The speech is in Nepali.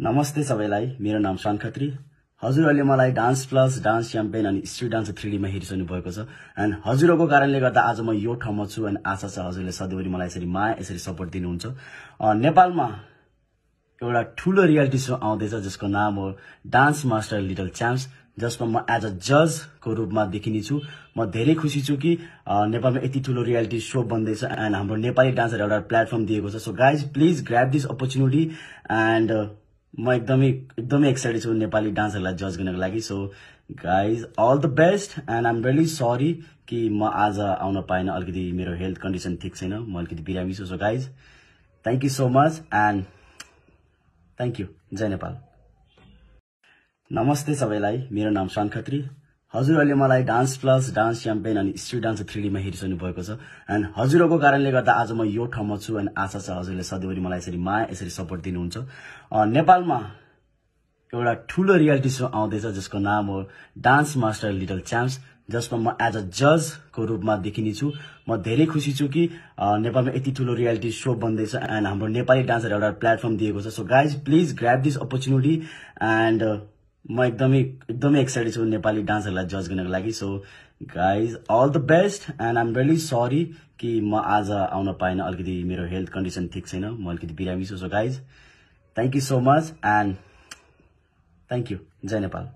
नमस्ते सबैलाई मेरो नाम शान खत्री हजुरहरूले मलाई डान्स प्लस डान्स च्याम्पियन अनि स्ट्रिट डान्स डीमा हेरिसक्नु भएको छ एन्ड हजुरहरूको कारणले गर्दा आज म यो ठाउँमा छु अनि आशा छ हजुरले सधैँभरि मलाई यसरी माया यसरी सपोर्ट दिनुहुन्छ नेपालमा एउटा ठुलो रियालिटी सो आउँदैछ जसको नाम हो डान्स मास्टर लिटल च्याम्प्स जसमा म एज अ जजको रूपमा देखिने छु म धेरै खुसी छु कि नेपालमा यति ठुलो रियालिटी सो बन्दैछ एन्ड हाम्रो नेपाली डान्सर एउटा प्लेटफर्म दिएको छ so guys please grab this opportunity and म एकदमै एकदमै एक्साइटेड छु नेपाली डान्सहरूलाई जज गर्नको लागि so guys all the best and I am really sorry कि म आज आउन पाइनँ अलिकति मेरो हेल्थ कन्डिसन ठिक छैन म अलिकति बिरामी छु so guys thank you so much and thank you जय नेपाल नमस्ते सबैलाई मेरो नाम सन खत्री हजुरहरूले मलाई डान्स प्लस डान्स च्याम्पियन अनि स्ट्रिट डान्स थ्री डीमा हेरिसक्नु भएको छ एन्ड हजुरहरूको कारणले गर्दा आज म यो ठाउँमा छु एन्ड आशा छ हजुरले सधैँभरि मलाई यसरी माया यसरी सपोर्ट दिनुहुन्छ नेपालमा एउटा ठुलो रियालिटी सो आउँदैछ जसको नाम हो डान्स मास्टर लिटल च्याम्प्स जसमा म एज अ जजको रूपमा देखिने छु म धेरै खुसी छु कि नेपालमा यति ठुलो रियालिटी सो बन्दैछ एन्ड हाम्रो नेपाली डान्सर एउटा प्लेटफर्म दिएको छ so guys please grab this opportunity and म एकदमै एकदमै एक्साइटेड छु नेपाली डान्सहरूलाई जज गर्नको लागि so guys all the best and I am really sorry कि म आज आउन पाइनँ अलिकति मेरो हेल्थ कन्डिसन ठिक छैन म अलिकति बिरामी छु so guys thank you so much and thank you जय नेपाल